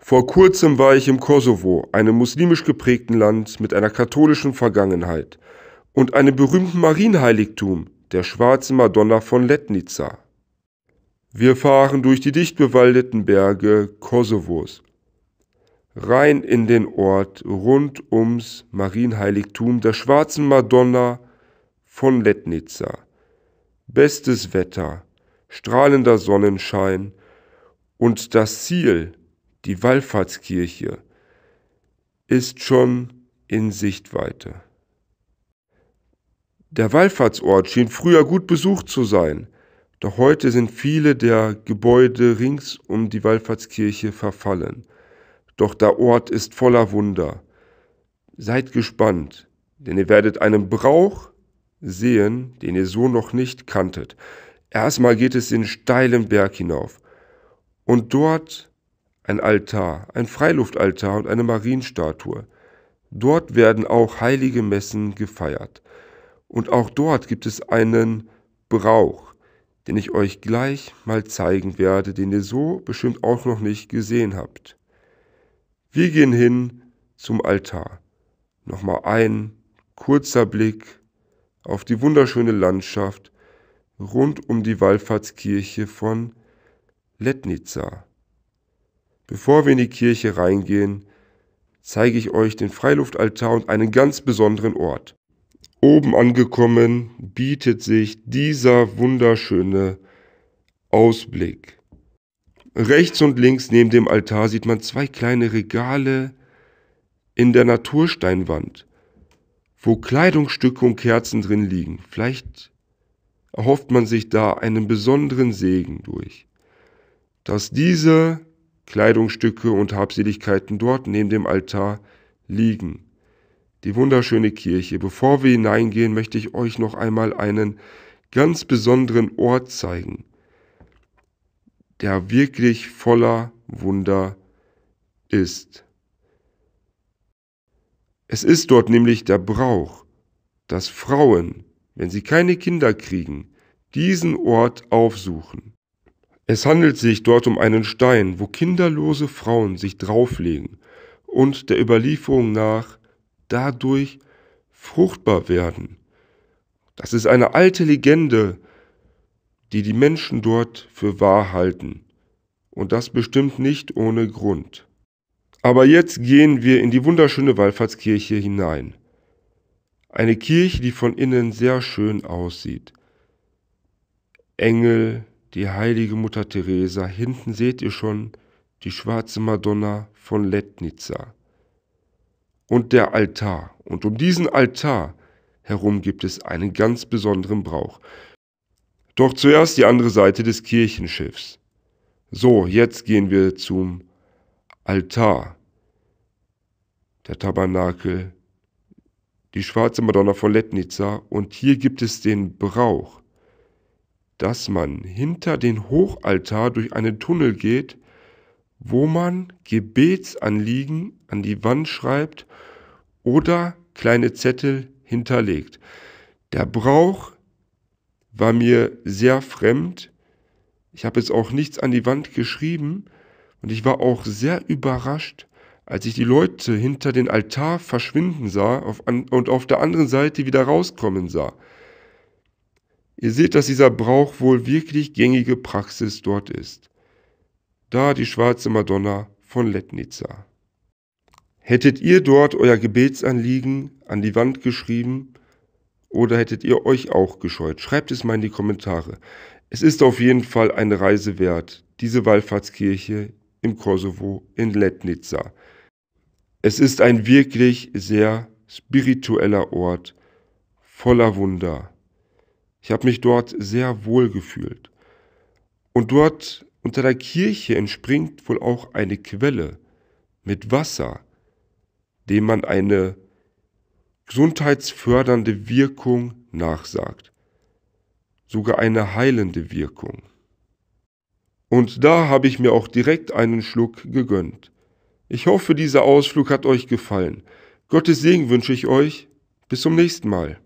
Vor kurzem war ich im Kosovo, einem muslimisch geprägten Land mit einer katholischen Vergangenheit und einem berühmten Marienheiligtum, der schwarzen Madonna von Letnica. Wir fahren durch die dicht bewaldeten Berge Kosovos, rein in den Ort rund ums Marienheiligtum der schwarzen Madonna von Letnica. Bestes Wetter, strahlender Sonnenschein und das Ziel, die Wallfahrtskirche ist schon in Sichtweite. Der Wallfahrtsort schien früher gut besucht zu sein, doch heute sind viele der Gebäude rings um die Wallfahrtskirche verfallen. Doch der Ort ist voller Wunder. Seid gespannt, denn ihr werdet einen Brauch sehen, den ihr so noch nicht kanntet. Erstmal geht es den steilen Berg hinauf und dort ein Altar, ein Freiluftaltar und eine Marienstatue. Dort werden auch heilige Messen gefeiert. Und auch dort gibt es einen Brauch, den ich euch gleich mal zeigen werde, den ihr so bestimmt auch noch nicht gesehen habt. Wir gehen hin zum Altar. Nochmal ein kurzer Blick auf die wunderschöne Landschaft rund um die Wallfahrtskirche von Letnica. Bevor wir in die Kirche reingehen, zeige ich euch den Freiluftaltar und einen ganz besonderen Ort. Oben angekommen bietet sich dieser wunderschöne Ausblick. Rechts und links neben dem Altar sieht man zwei kleine Regale in der Natursteinwand, wo Kleidungsstücke und Kerzen drin liegen. Vielleicht erhofft man sich da einen besonderen Segen durch, dass diese Kleidungsstücke und Habseligkeiten dort neben dem Altar liegen. Die wunderschöne Kirche. Bevor wir hineingehen, möchte ich euch noch einmal einen ganz besonderen Ort zeigen, der wirklich voller Wunder ist. Es ist dort nämlich der Brauch, dass Frauen, wenn sie keine Kinder kriegen, diesen Ort aufsuchen. Es handelt sich dort um einen Stein, wo kinderlose Frauen sich drauflegen und der Überlieferung nach dadurch fruchtbar werden. Das ist eine alte Legende, die die Menschen dort für wahr halten. Und das bestimmt nicht ohne Grund. Aber jetzt gehen wir in die wunderschöne Wallfahrtskirche hinein. Eine Kirche, die von innen sehr schön aussieht. Engel, die heilige Mutter Teresa, hinten seht ihr schon die schwarze Madonna von Letnica. Und der Altar. Und um diesen Altar herum gibt es einen ganz besonderen Brauch. Doch zuerst die andere Seite des Kirchenschiffs. So, jetzt gehen wir zum Altar. Der Tabernakel, die schwarze Madonna von Letnica. Und hier gibt es den Brauch dass man hinter den Hochaltar durch einen Tunnel geht, wo man Gebetsanliegen an die Wand schreibt oder kleine Zettel hinterlegt. Der Brauch war mir sehr fremd. Ich habe jetzt auch nichts an die Wand geschrieben und ich war auch sehr überrascht, als ich die Leute hinter den Altar verschwinden sah und auf der anderen Seite wieder rauskommen sah. Ihr seht, dass dieser Brauch wohl wirklich gängige Praxis dort ist. Da die schwarze Madonna von Letnica. Hättet ihr dort euer Gebetsanliegen an die Wand geschrieben oder hättet ihr euch auch gescheut? Schreibt es mal in die Kommentare. Es ist auf jeden Fall eine Reise wert, diese Wallfahrtskirche im Kosovo in Letnica. Es ist ein wirklich sehr spiritueller Ort voller Wunder. Ich habe mich dort sehr wohl gefühlt. Und dort unter der Kirche entspringt wohl auch eine Quelle mit Wasser, dem man eine gesundheitsfördernde Wirkung nachsagt, sogar eine heilende Wirkung. Und da habe ich mir auch direkt einen Schluck gegönnt. Ich hoffe, dieser Ausflug hat euch gefallen. Gottes Segen wünsche ich euch. Bis zum nächsten Mal.